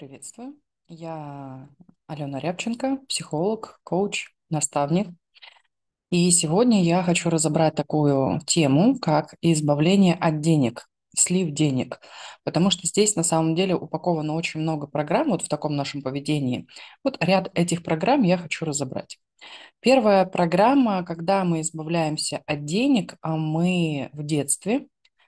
приветствую. Я Алена Рябченко, психолог, коуч, наставник. И сегодня я хочу разобрать такую тему, как избавление от денег, слив денег. Потому что здесь на самом деле упаковано очень много программ вот в таком нашем поведении. Вот ряд этих программ я хочу разобрать. Первая программа, когда мы избавляемся от денег, а мы в детстве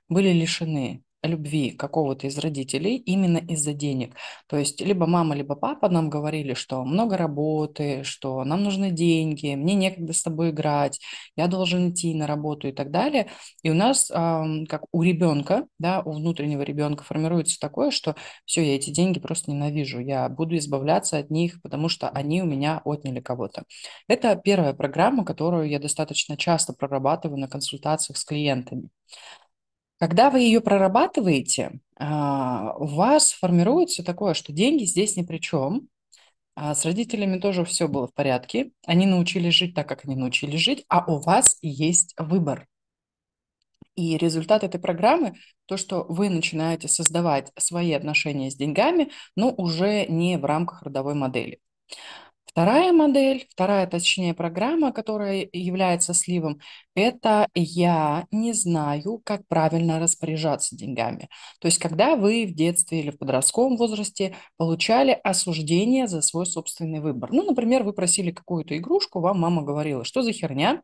были лишены любви какого-то из родителей именно из-за денег. То есть либо мама, либо папа нам говорили, что много работы, что нам нужны деньги, мне некогда с тобой играть, я должен идти на работу и так далее. И у нас, как у ребенка, да, у внутреннего ребенка формируется такое, что все, я эти деньги просто ненавижу, я буду избавляться от них, потому что они у меня отняли кого-то. Это первая программа, которую я достаточно часто прорабатываю на консультациях с клиентами. Когда вы ее прорабатываете, а, у вас формируется такое, что деньги здесь ни при чем. А, с родителями тоже все было в порядке. Они научились жить так, как они научились жить, а у вас есть выбор. И результат этой программы, то, что вы начинаете создавать свои отношения с деньгами, но уже не в рамках родовой модели. Вторая модель, вторая, точнее, программа, которая является сливом, это я не знаю, как правильно распоряжаться деньгами. То есть, когда вы в детстве или в подростковом возрасте получали осуждение за свой собственный выбор. Ну, например, вы просили какую-то игрушку, вам мама говорила, что за херня,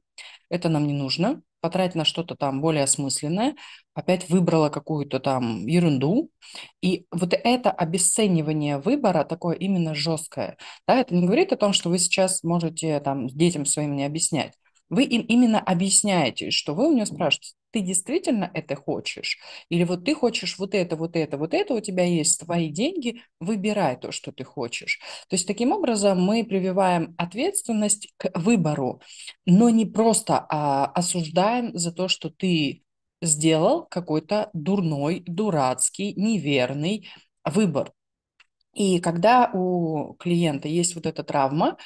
это нам не нужно, потратить на что-то там более осмысленное, опять выбрала какую-то там ерунду. И вот это обесценивание выбора такое именно жесткое. Да, это не говорит о том, что вы сейчас можете там детям своим не объяснять. Вы им именно объясняете, что вы у нее спрашиваете, ты действительно это хочешь? Или вот ты хочешь вот это, вот это, вот это, у тебя есть твои деньги, выбирай то, что ты хочешь. То есть таким образом мы прививаем ответственность к выбору, но не просто а, осуждаем за то, что ты сделал какой-то дурной, дурацкий, неверный выбор. И когда у клиента есть вот эта травма,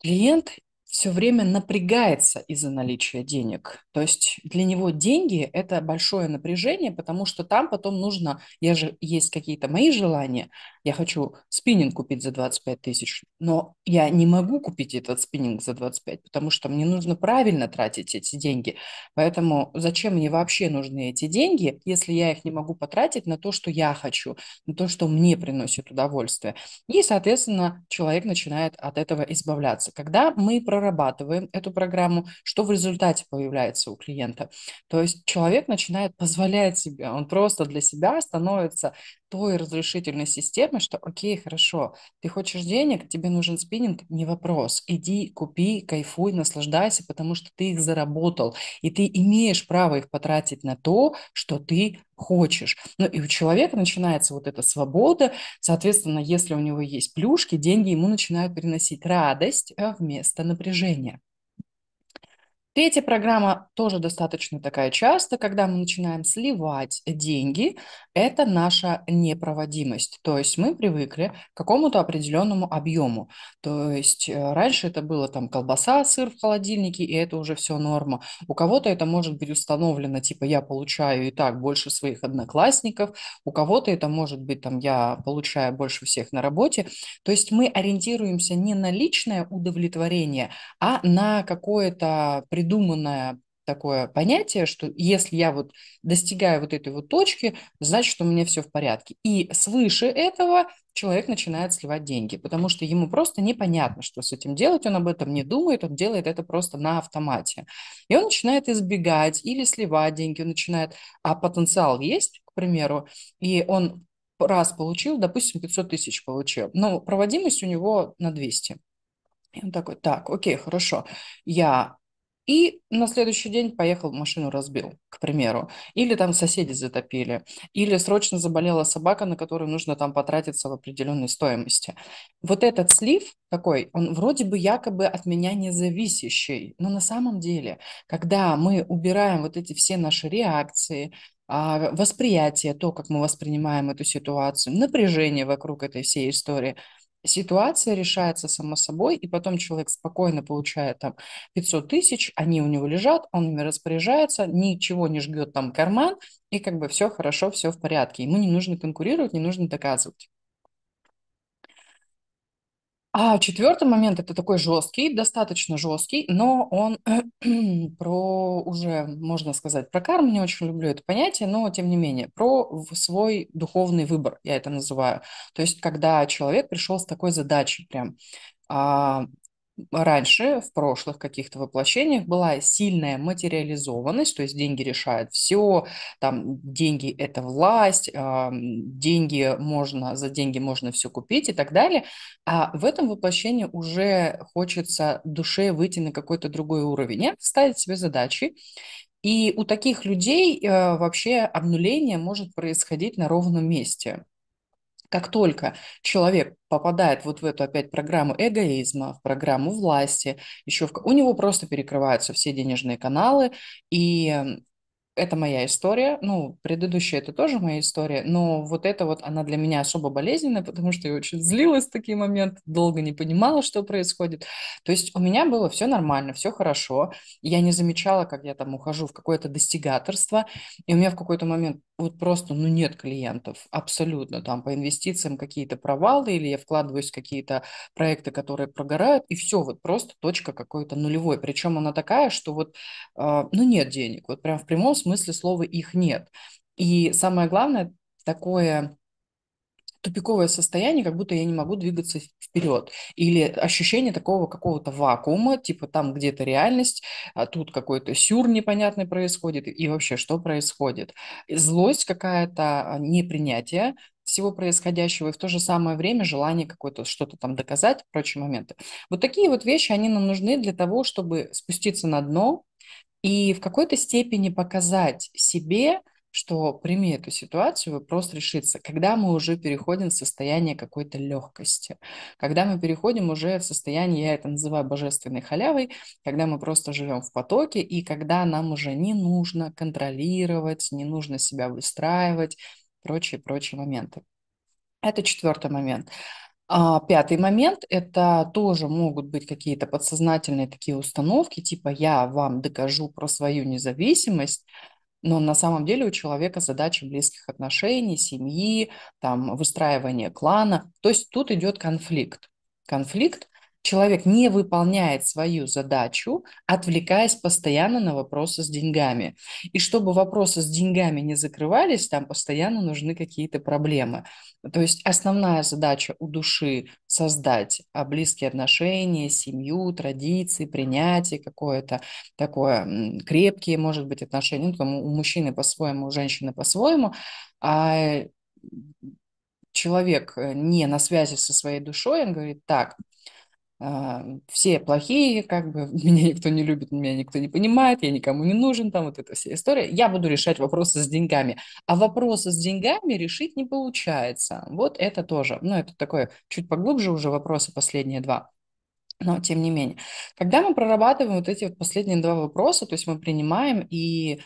клиент все время напрягается из-за наличия денег. То есть для него деньги – это большое напряжение, потому что там потом нужно, я же, есть какие-то мои желания, я хочу спиннинг купить за 25 тысяч, но я не могу купить этот спиннинг за 25, потому что мне нужно правильно тратить эти деньги. Поэтому зачем мне вообще нужны эти деньги, если я их не могу потратить на то, что я хочу, на то, что мне приносит удовольствие. И, соответственно, человек начинает от этого избавляться. Когда мы про прорабатываем эту программу, что в результате появляется у клиента. То есть человек начинает позволять себе, он просто для себя становится той разрешительной системы, что окей, хорошо, ты хочешь денег, тебе нужен спиннинг, не вопрос. Иди, купи, кайфуй, наслаждайся, потому что ты их заработал, и ты имеешь право их потратить на то, что ты хочешь. Ну и у человека начинается вот эта свобода, соответственно, если у него есть плюшки, деньги ему начинают приносить радость а вместо напряжения. Третья программа тоже достаточно такая часто, когда мы начинаем сливать деньги, это наша непроводимость. То есть мы привыкли к какому-то определенному объему. То есть э, раньше это было там колбаса, сыр в холодильнике, и это уже все норма. У кого-то это может быть установлено, типа я получаю и так больше своих одноклассников, у кого-то это может быть там я получаю больше всех на работе. То есть мы ориентируемся не на личное удовлетворение, а на какое-то придуманное такое понятие, что если я вот достигаю вот этой вот точки, значит, что у меня все в порядке. И свыше этого человек начинает сливать деньги, потому что ему просто непонятно, что с этим делать, он об этом не думает, он делает это просто на автомате. И он начинает избегать или сливать деньги, он начинает, а потенциал есть, к примеру, и он раз получил, допустим, 500 тысяч получил, но проводимость у него на 200. И он такой, так, окей, хорошо, я и на следующий день поехал, машину разбил, к примеру. Или там соседи затопили, или срочно заболела собака, на которую нужно там потратиться в определенной стоимости. Вот этот слив такой, он вроде бы якобы от меня не зависящий, но на самом деле, когда мы убираем вот эти все наши реакции, а, восприятие, то, как мы воспринимаем эту ситуацию, напряжение вокруг этой всей истории – ситуация решается само собой, и потом человек спокойно получает там 500 тысяч, они у него лежат, он ими распоряжается, ничего не жгет там карман, и как бы все хорошо, все в порядке. Ему не нужно конкурировать, не нужно доказывать. А четвертый момент это такой жесткий, достаточно жесткий, но он про уже, можно сказать, про карму, не очень люблю это понятие, но тем не менее, про свой духовный выбор, я это называю. То есть, когда человек пришел с такой задачей прям, а, раньше, в прошлых каких-то воплощениях, была сильная материализованность, то есть деньги решают все, там деньги – это власть, а, деньги можно, за деньги можно все купить и так далее. А в этом воплощении уже хочется душе выйти на какой-то другой уровень. Нет, ставить себе задачи и у таких людей э, вообще обнуление может происходить на ровном месте. Как только человек попадает вот в эту опять программу эгоизма, в программу власти, еще в... у него просто перекрываются все денежные каналы, и это моя история, ну, предыдущая это тоже моя история, но вот эта вот, она для меня особо болезненная, потому что я очень злилась в такие моменты, долго не понимала, что происходит. То есть у меня было все нормально, все хорошо, я не замечала, как я там ухожу в какое-то достигаторство, и у меня в какой-то момент вот просто, ну, нет клиентов абсолютно, там по инвестициям какие-то провалы, или я вкладываюсь в какие-то проекты, которые прогорают, и все, вот просто точка какой-то нулевой. Причем она такая, что вот, а, ну, нет денег, вот прям в прямом смысле смысле слова их нет. И самое главное, такое тупиковое состояние, как будто я не могу двигаться вперед. Или ощущение такого какого-то вакуума, типа там где-то реальность, а тут какой-то сюр непонятный происходит, и вообще что происходит. Злость какая-то, непринятие всего происходящего, и в то же самое время желание какое-то что-то там доказать, прочие моменты. Вот такие вот вещи, они нам нужны для того, чтобы спуститься на дно, и в какой-то степени показать себе, что прими эту ситуацию, вопрос решится. Когда мы уже переходим в состояние какой-то легкости, когда мы переходим уже в состояние, я это называю божественной халявой, когда мы просто живем в потоке, и когда нам уже не нужно контролировать, не нужно себя выстраивать, прочие-прочие моменты. Это четвертый момент. А пятый момент – это тоже могут быть какие-то подсознательные такие установки, типа «я вам докажу про свою независимость», но на самом деле у человека задача близких отношений, семьи, там, выстраивание клана. То есть тут идет конфликт. Конфликт человек не выполняет свою задачу, отвлекаясь постоянно на вопросы с деньгами. И чтобы вопросы с деньгами не закрывались, там постоянно нужны какие-то проблемы. То есть основная задача у души – создать а, близкие отношения, семью, традиции, принятие какое-то такое, крепкие, может быть, отношения. Ну, там у мужчины по-своему, у женщины по-своему. А человек э, не на связи со своей душой, он говорит, так, а, все плохие, как бы меня никто не любит, меня никто не понимает, я никому не нужен, там вот эта вся история. Я буду решать вопросы с деньгами. А вопросы с деньгами решить не получается. Вот это тоже. Ну, это такое чуть поглубже уже вопросы последние два. Но тем не менее. Когда мы прорабатываем вот эти вот последние два вопроса, то есть мы принимаем и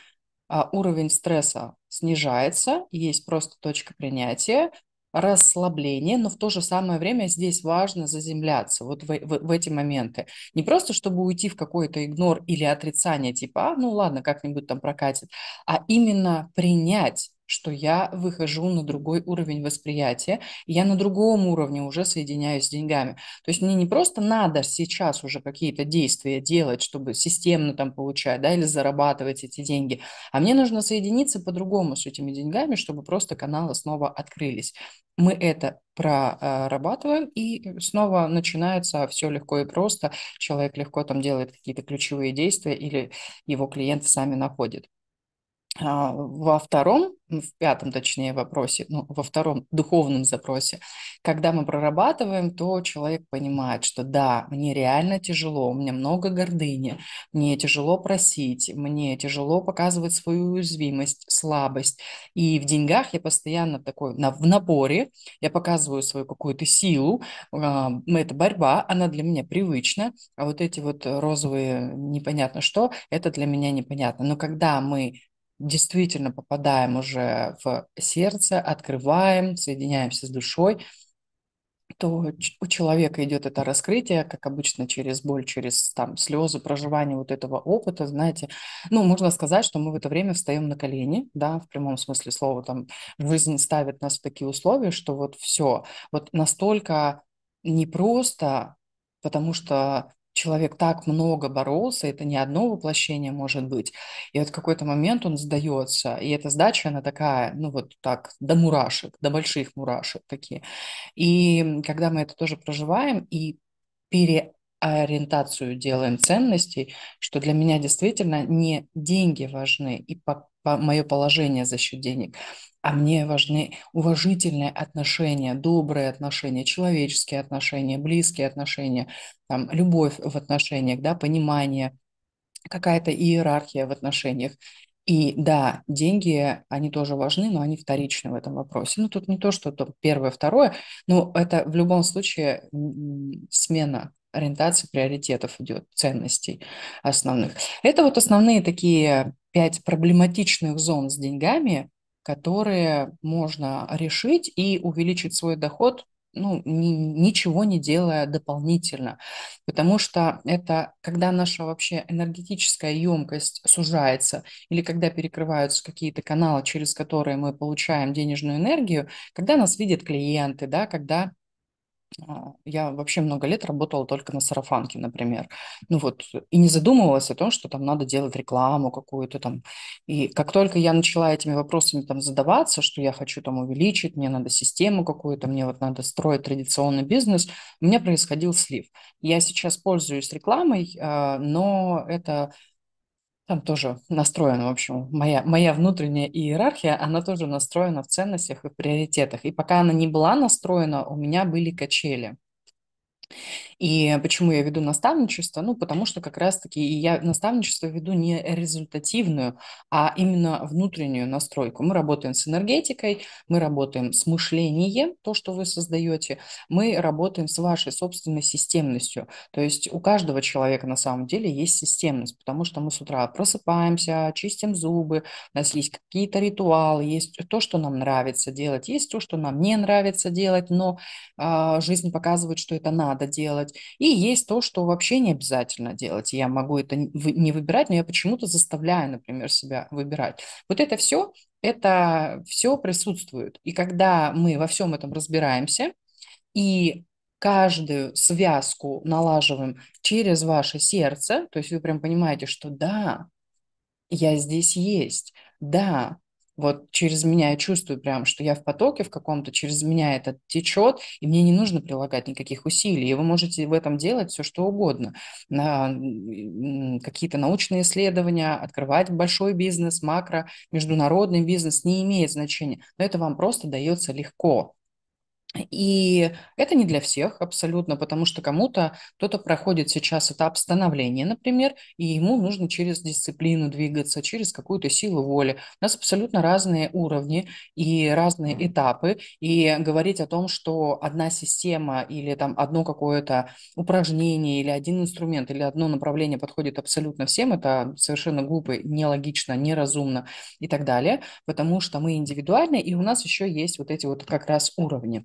а, уровень стресса снижается, есть просто точка принятия, расслабление, но в то же самое время здесь важно заземляться вот в, в, в эти моменты. Не просто, чтобы уйти в какой-то игнор или отрицание, типа, а, ну ладно, как-нибудь там прокатит, а именно принять что я выхожу на другой уровень восприятия, и я на другом уровне уже соединяюсь с деньгами. То есть мне не просто надо сейчас уже какие-то действия делать, чтобы системно там получать, да, или зарабатывать эти деньги, а мне нужно соединиться по-другому с этими деньгами, чтобы просто каналы снова открылись. Мы это прорабатываем, и снова начинается все легко и просто. Человек легко там делает какие-то ключевые действия, или его клиенты сами находят. А, во втором, ну, в пятом, точнее, вопросе, ну, во втором духовном запросе, когда мы прорабатываем, то человек понимает, что да, мне реально тяжело, у меня много гордыни, мне тяжело просить, мне тяжело показывать свою уязвимость, слабость. И в деньгах я постоянно такой, на, в наборе, я показываю свою какую-то силу, э, это борьба, она для меня привычна, а вот эти вот розовые непонятно что, это для меня непонятно. Но когда мы действительно попадаем уже в сердце, открываем, соединяемся с душой, то у человека идет это раскрытие, как обычно, через боль, через там, слезы, проживание вот этого опыта, знаете. Ну, можно сказать, что мы в это время встаем на колени, да, в прямом смысле слова, там, жизнь ставит нас в такие условия, что вот все, вот настолько непросто, потому что человек так много боролся, это не одно воплощение может быть. И вот в какой-то момент он сдается, и эта сдача, она такая, ну вот так, до мурашек, до больших мурашек такие. И когда мы это тоже проживаем и переориентацию делаем ценностей, что для меня действительно не деньги важны и по мое положение за счет денег, а мне важны уважительные отношения, добрые отношения, человеческие отношения, близкие отношения, там, любовь в отношениях, да, понимание, какая-то иерархия в отношениях. И да, деньги, они тоже важны, но они вторичны в этом вопросе. Ну, тут не то, что там первое, второе, но это в любом случае смена ориентации приоритетов идет, ценностей основных. Это вот основные такие пять проблематичных зон с деньгами, которые можно решить и увеличить свой доход ну, ни, ничего не делая дополнительно. Потому что это, когда наша вообще энергетическая емкость сужается, или когда перекрываются какие-то каналы, через которые мы получаем денежную энергию, когда нас видят клиенты, да, когда а, я вообще много лет работала только на сарафанке, например. Ну вот, и не задумывалась о том, что там надо делать рекламу какую-то там. И как только я начала этими вопросами там задаваться, что я хочу там увеличить, мне надо систему какую-то, мне вот надо строить традиционный бизнес, у меня происходил слив. Я сейчас пользуюсь рекламой, а, но это там тоже настроена, в общем, моя, моя внутренняя иерархия, она тоже настроена в ценностях и в приоритетах. И пока она не была настроена, у меня были качели. И почему я веду наставничество? Ну, потому что как раз-таки я наставничество веду не результативную, а именно внутреннюю настройку. Мы работаем с энергетикой, мы работаем с мышлением, то, что вы создаете, мы работаем с вашей собственной системностью. То есть у каждого человека на самом деле есть системность, потому что мы с утра просыпаемся, чистим зубы, у нас есть какие-то ритуалы, есть то, что нам нравится делать, есть то, что нам не нравится делать, но э, жизнь показывает, что это надо надо делать. И есть то, что вообще не обязательно делать. Я могу это не выбирать, но я почему-то заставляю, например, себя выбирать. Вот это все, это все присутствует. И когда мы во всем этом разбираемся, и каждую связку налаживаем через ваше сердце, то есть вы прям понимаете, что да, я здесь есть, да, вот через меня я чувствую прям, что я в потоке в каком-то, через меня это течет, и мне не нужно прилагать никаких усилий. И вы можете в этом делать все, что угодно. На какие-то научные исследования, открывать большой бизнес, макро, международный бизнес, не имеет значения. Но это вам просто дается легко. И это не для всех абсолютно, потому что кому-то кто-то проходит сейчас этап становления, например, и ему нужно через дисциплину двигаться, через какую-то силу воли. У нас абсолютно разные уровни и разные этапы. И говорить о том, что одна система или там одно какое-то упражнение или один инструмент или одно направление подходит абсолютно всем, это совершенно глупо, нелогично, неразумно и так далее, потому что мы индивидуальны, и у нас еще есть вот эти вот как раз уровни.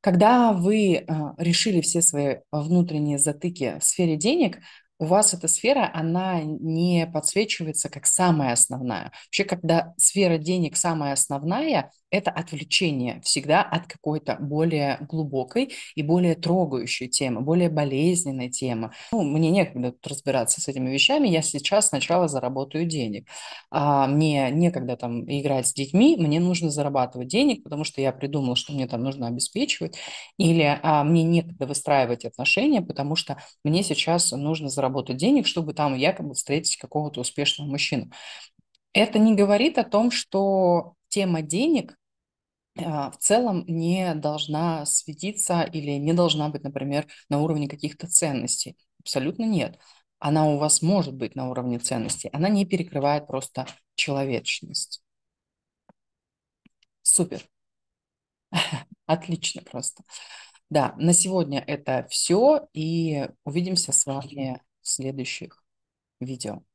Когда вы а, решили все свои а, внутренние затыки в сфере денег, у вас эта сфера, она не подсвечивается как самая основная. Вообще, когда сфера денег самая основная, это отвлечение всегда от какой-то более глубокой и более трогающей темы, более болезненной темы. Ну, мне некогда разбираться с этими вещами, я сейчас сначала заработаю денег. А мне некогда там играть с детьми, мне нужно зарабатывать денег, потому что я придумала, что мне там нужно обеспечивать, или а, мне некогда выстраивать отношения, потому что мне сейчас нужно заработать денег, чтобы там якобы встретить какого-то успешного мужчину. Это не говорит о том, что тема денег а, в целом не должна светиться или не должна быть, например, на уровне каких-то ценностей. Абсолютно нет. Она у вас может быть на уровне ценностей. Она не перекрывает просто человечность. Супер. Отлично просто. Да, на сегодня это все, и увидимся с вами в следующих видео.